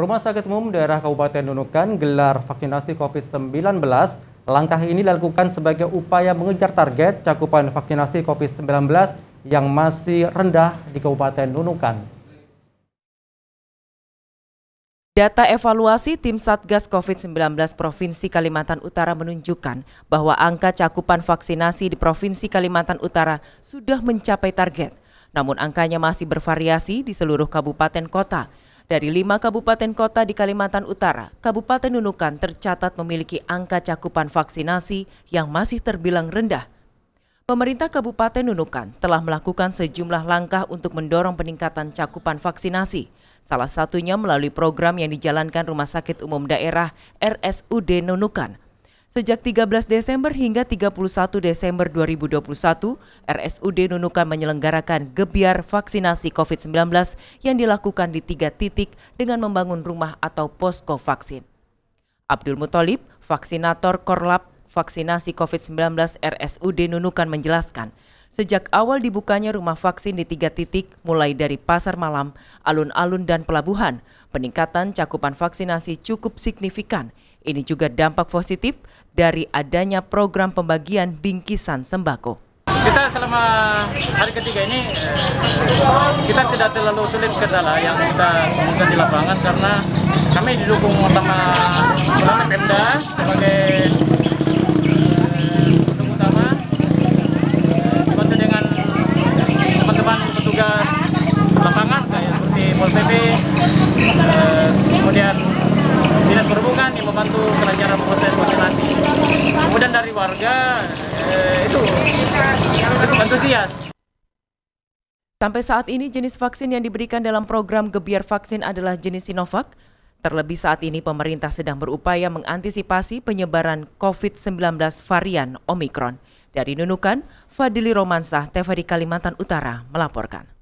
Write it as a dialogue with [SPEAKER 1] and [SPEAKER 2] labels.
[SPEAKER 1] Rumah Sakit Umum Daerah Kabupaten Nunukan gelar vaksinasi COVID-19. Langkah ini dilakukan sebagai upaya mengejar target cakupan vaksinasi COVID-19 yang masih rendah di Kabupaten Nunukan.
[SPEAKER 2] Data evaluasi tim Satgas COVID-19 Provinsi Kalimantan Utara menunjukkan bahwa angka cakupan vaksinasi di Provinsi Kalimantan Utara sudah mencapai target. Namun angkanya masih bervariasi di seluruh kabupaten kota, dari lima kabupaten kota di Kalimantan Utara, Kabupaten Nunukan tercatat memiliki angka cakupan vaksinasi yang masih terbilang rendah. Pemerintah Kabupaten Nunukan telah melakukan sejumlah langkah untuk mendorong peningkatan cakupan vaksinasi, salah satunya melalui program yang dijalankan Rumah Sakit Umum Daerah RSUD Nunukan Sejak 13 Desember hingga 31 Desember 2021, RSUD Nunukan menyelenggarakan gebiar vaksinasi COVID-19 yang dilakukan di tiga titik dengan membangun rumah atau posko vaksin. Abdul Mutolib, vaksinator Korlap Vaksinasi COVID-19 RSUD Nunukan menjelaskan, sejak awal dibukanya rumah vaksin di tiga titik mulai dari pasar malam, alun-alun dan pelabuhan, peningkatan cakupan vaksinasi cukup signifikan – ini juga dampak positif dari adanya program pembagian bingkisan sembako
[SPEAKER 3] kita selama hari ketiga ini eh, kita tidak terlalu sulit kendala yang kita temukan di lapangan karena kami didukung sama Pemda sebagai eh, utama eh, dengan teman-teman petugas lapangan kayak seperti Pol PP membantu kelancaran proses vaksinasi. Kemudian dari warga eh, itu antusias.
[SPEAKER 2] Sampai saat ini jenis vaksin yang diberikan dalam program Gebiar Vaksin adalah jenis Sinovac. Terlebih saat ini pemerintah sedang berupaya mengantisipasi penyebaran COVID-19 varian Omikron. Dari Nunukan, Fadili Romansah, di Kalimantan Utara melaporkan.